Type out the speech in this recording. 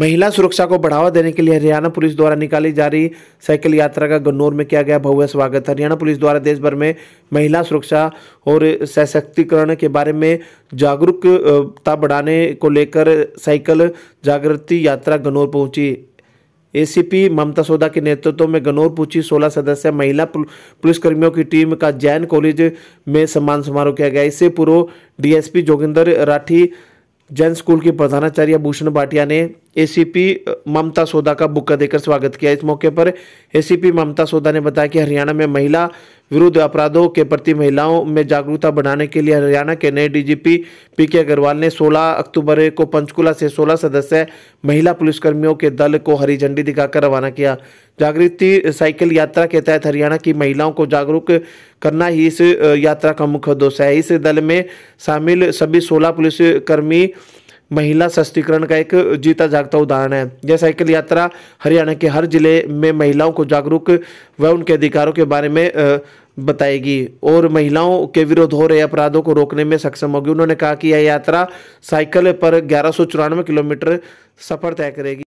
महिला सुरक्षा को बढ़ावा देने के लिए हरियाणा पुलिस द्वारा निकाली जा रही साइकिल यात्रा का गन्नौर में किया गया भव्य स्वागत हरियाणा पुलिस द्वारा देश भर में महिला सुरक्षा और सशक्तिकरण के बारे में जागरूकता बढ़ाने को लेकर साइकिल जागृति यात्रा गन्नौर पहुंची एसीपी ममता सोदा के नेतृत्व में गनौर पूछी 16 सदस्य महिला पुलिसकर्मियों की टीम का जैन कॉलेज में सम्मान समारोह किया गया इससे पूर्व डीएसपी जोगिंदर राठी जैन स्कूल के प्रधानाचार्य भूषण भाटिया ने एसीपी ममता सोदा का बुक्का देकर स्वागत किया इस मौके पर एसीपी ममता सोदा ने बताया कि हरियाणा में महिला विरुद्ध अपराधों के प्रति महिलाओं में जागरूकता बढ़ाने के लिए हरियाणा के नए डीजीपी पी के अग्रवाल ने 16 अक्टूबर को पंचकुला से 16 सदस्य महिला पुलिसकर्मियों के दल को हरी झंडी दिखाकर रवाना किया जागृति साइकिल यात्रा के तहत हरियाणा की महिलाओं को जागरूक करना ही इस यात्रा का मुख्य उद्देश्य है इस दल में शामिल सभी सोलह पुलिसकर्मी महिला सशक्तिकरण का एक जीता जागता उदाहरण है यह साइकिल यात्रा हरियाणा के हर जिले में महिलाओं को जागरूक व उनके अधिकारों के बारे में बताएगी और महिलाओं के विरुद्ध हो रहे अपराधों को रोकने में सक्षम होगी उन्होंने कहा कि यह यात्रा साइकिल पर ग्यारह किलोमीटर सफर तय करेगी